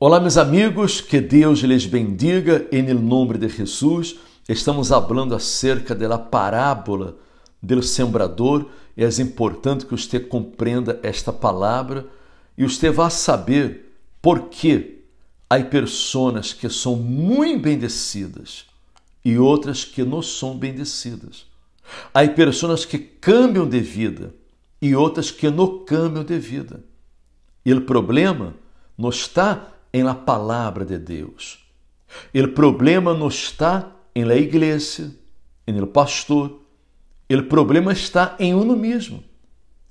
Olá, meus amigos, que Deus lhes bendiga em nome de Jesus. Estamos falando acerca da parábola do sembrador e é importante que você compreenda esta palavra e você vá saber por que há pessoas que são muito bendecidas e outras que não são bendecidas. Há pessoas que cambiam de vida e outras que não cambiam de vida. E o problema não está em la palavra de Deus. O problema não está em la igreja, em el pastor. O problema está em uno mesmo,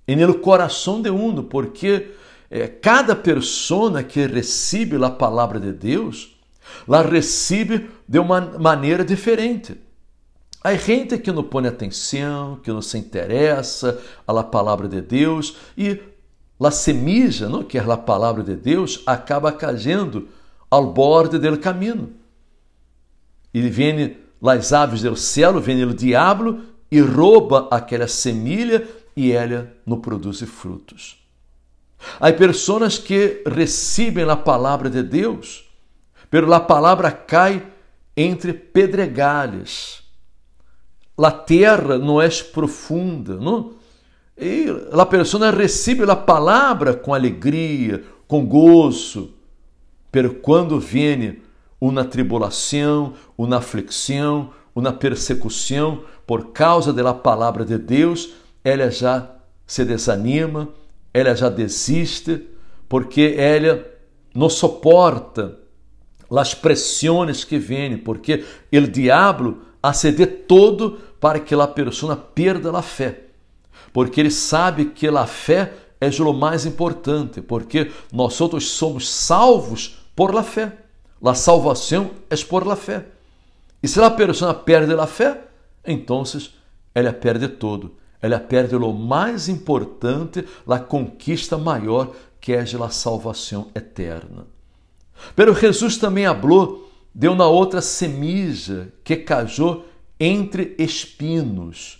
em el coração de uno, porque eh, cada pessoa que recebe a palavra de Deus, la recebe de uma maneira diferente. Há gente que não põe atenção, que não se interessa à palavra de Deus e a semija, não, que é a palavra de Deus, acaba caindo ao borde do caminho. Ele vem as aves do céu, vem o diabo e rouba aquela semilha e ela não produz frutos. Há pessoas que recebem a palavra de Deus, pero a palavra cai entre pedregalhas. A terra não é profunda, não? E a pessoa recebe a palavra com alegria, com gozo, per quando vem uma tribulação, uma aflição, uma persecução, por causa da palavra de Deus, ela já se desanima, ela já desiste, porque ela não suporta as pressões que vêm, porque o diabo acede todo para que a pessoa perda a fé porque ele sabe que a fé é o mais importante, porque nós outros somos salvos por la fé. La salvação é por la fé. E se a pessoa perde a fé, então ela perde todo. Ela perde o mais importante, a conquista maior, que é a salvação eterna. Pero Jesus também falou deu na outra semija que cajou entre espinos.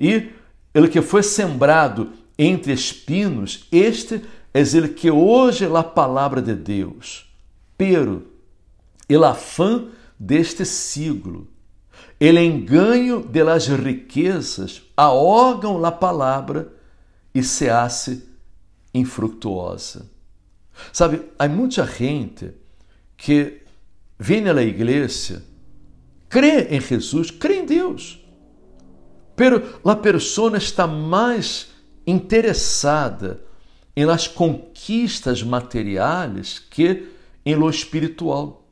E ele que foi sembrado entre espinos, este é es ele que hoje é a palavra de Deus. Pero, el é afã deste siglo, ele é enganho de las riquezas, ahogam la palavra e se hace infructuosa. Sabe, há muita gente que vem na igreja, crê em Jesus, crê em Deus, pero la persona está mais interessada em las conquistas materiais que em lo espiritual.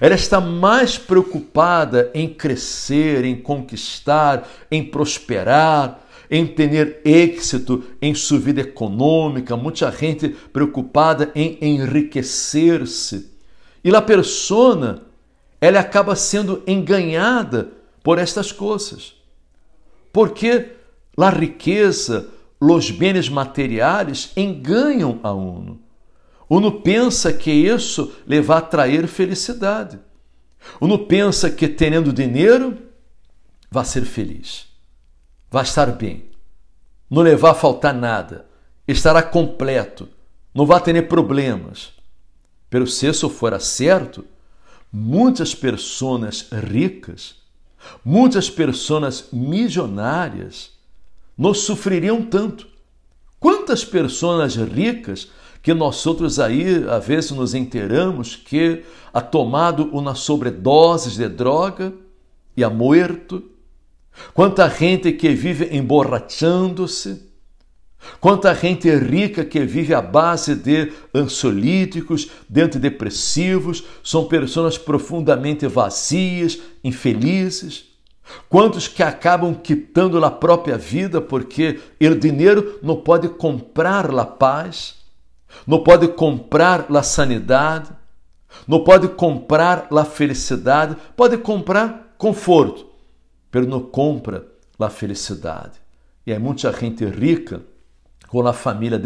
Ela está mais preocupada em crescer, em conquistar, em prosperar, em ter êxito em sua vida econômica, muita gente preocupada em enriquecer-se. E a persona, ela acaba sendo enganada por estas coisas porque a riqueza, os bens materiais enganham a uno. Uno pensa que isso lhe vai trazer felicidade. Uno pensa que tendo dinheiro vai ser feliz, vai estar bem, não levar a faltar nada, estará completo, não vai ter problemas. Pero se isso for certo, muitas pessoas ricas Muitas pessoas milionárias não sofreriam tanto. Quantas pessoas ricas que nós outros aí, às vezes, nos enteramos que ha tomado uma sobredose de droga e ha morto? Quanta gente que vive emborrachando-se? Quanta gente rica que vive à base de ansiolíticos, de antidepressivos, são pessoas profundamente vazias, infelizes. Quantos que acabam quitando a própria vida porque o dinheiro não pode comprar a paz, não pode comprar a sanidade, não pode comprar a felicidade, pode comprar conforto, mas não compra a felicidade. E é muita gente rica com a família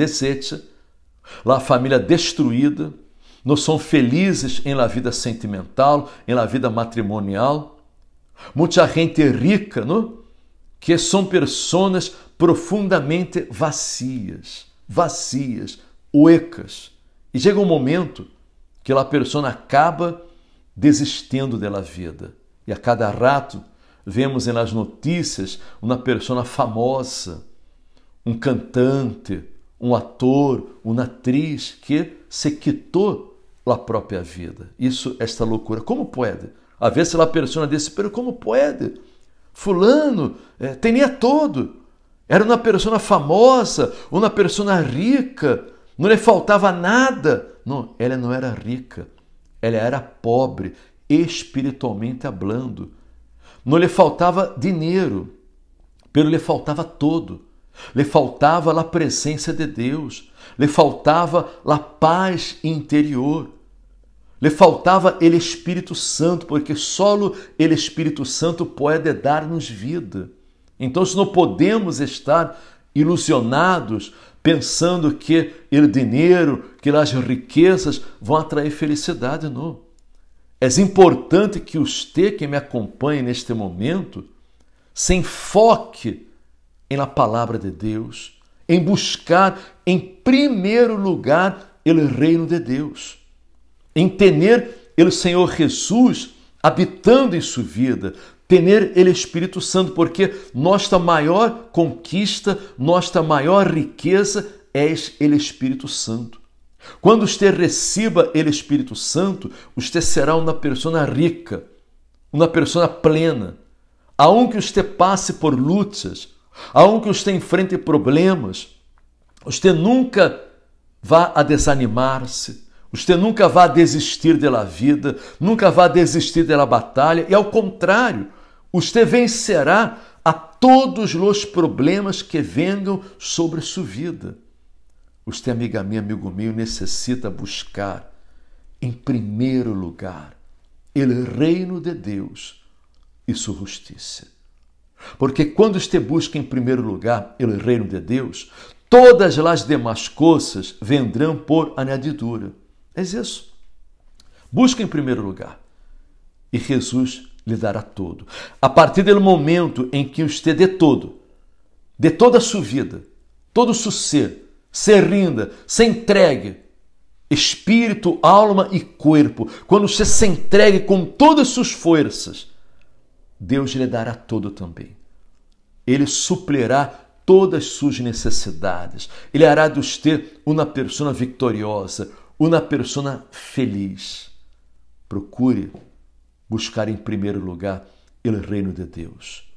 lá a família destruída, não são felizes em la vida sentimental, em la vida matrimonial. Muita gente rica, não? que são pessoas profundamente vazias, vazias, oecas. E chega um momento que a pessoa acaba desistindo dela vida. E a cada rato vemos nas notícias uma pessoa famosa, um cantante, um ator, uma atriz que se quitou a própria vida. Isso, esta loucura. Como pode? A ver se a pessoa desse, pero como pode? Fulano eh, é, tinha todo. Era uma pessoa famosa, uma pessoa rica, não lhe faltava nada. Não, ela não era rica, ela era pobre, espiritualmente hablando. Não lhe faltava dinheiro, pelo lhe faltava todo lhe faltava a presença de Deus, lhe faltava a paz interior, lhe faltava o Espírito Santo, porque só o Espírito Santo pode dar-nos vida. Então, não podemos estar ilusionados pensando que o dinheiro, que as riquezas vão atrair felicidade, não. É importante que os que me acompanhem neste momento se enfoque na palavra de Deus, em buscar em primeiro lugar o reino de Deus, em ter o Senhor Jesus habitando em sua vida, ter ele Espírito Santo, porque nossa maior conquista, nossa maior riqueza é ele Espírito Santo. Quando você receba ele Espírito Santo, você será uma pessoa rica, uma pessoa plena. Aunque você passe por lutas, aunque em enfrente problemas, você nunca vá a desanimar-se, você nunca vá desistir da vida, nunca vá desistir da batalha, e ao contrário, você vencerá a todos os problemas que venham sobre sua vida. Você, amiga minha, amigo meu, necessita buscar, em primeiro lugar, o reino de Deus e sua justiça. Porque quando te busca em primeiro lugar o reino de Deus, todas as demais coisas vendrão por añadidura. É isso. Busca em primeiro lugar e Jesus lhe dará todo. A partir do momento em que você dê todo, dê toda a sua vida, todo o seu ser, se rinda, se entregue, espírito, alma e corpo, quando você se entregue com todas as suas forças, Deus lhe dará todo também. Ele suplirá todas suas necessidades. Ele hará de você uma persona vitoriosa, uma persona feliz. Procure buscar em primeiro lugar o reino de Deus.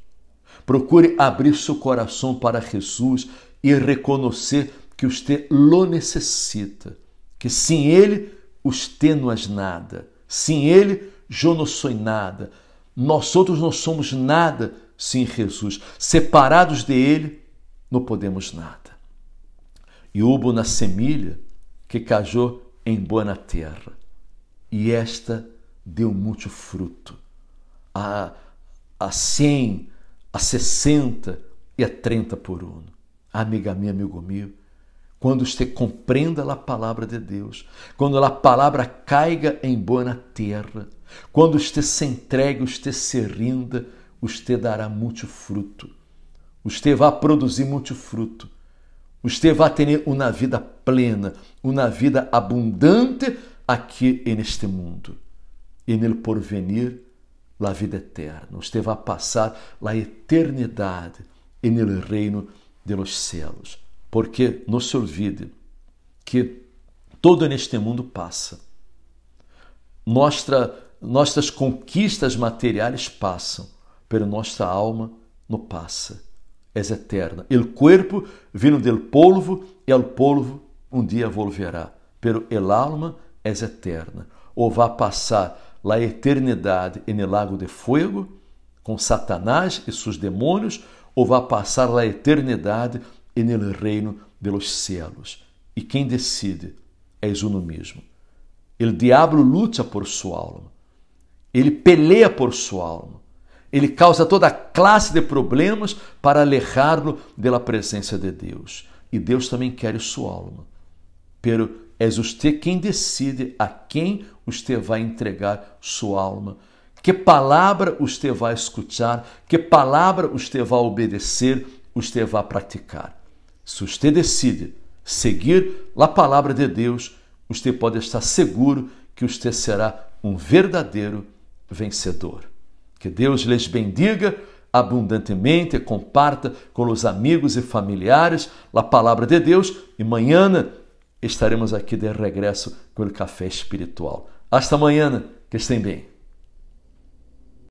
Procure abrir seu coração para Jesus e reconhecer que você lo necessita, que sem ele você não é nada, sem ele eu não sou nada. Nós outros não somos nada Sim, Jesus, separados dele, não podemos nada. E houve na semilha que cajou em boa terra, e esta deu muito fruto, a, a 100, a 60 e a 30 por um. Amiga minha, amigo meu, quando você compreenda a palavra de Deus, quando a palavra caiga em boa terra, quando você se entregue, você se rinda, Usted dará muito fruto. Usted vai produzir muito fruto. Usted vai ter uma vida plena, uma vida abundante aqui neste mundo. E no porvenir, a vida eterna. Você vai passar a eternidade no reino de los céus. Porque não se olvide que todo neste mundo passa. Nostra, nossas conquistas materiais passam pero nossa alma não passa. És eterna. El corpo vino del polvo e al polvo um dia volverá. Pero el alma és eterna. Ou vá passar la eternidade en el lago de fuego com Satanás e seus demônios, ou vá passar la eternidade en el reino de los cielos. E quem decide és uno mesmo. El diabo luta por sua alma. Ele peleia por sua alma. Ele causa toda classe de problemas para alegrar-lo da presença de Deus. E Deus também quer sua alma. Pero é você quem decide a quem você vai entregar sua alma. Que palavra você vai escutar, que palavra você vai obedecer, você vai praticar. Se você decide seguir a palavra de Deus, você pode estar seguro que você será um verdadeiro vencedor. Que Deus lhes bendiga abundantemente, comparta com os amigos e familiares a palavra de Deus e amanhã estaremos aqui de regresso com o café espiritual. Hasta amanhã, que estem bem.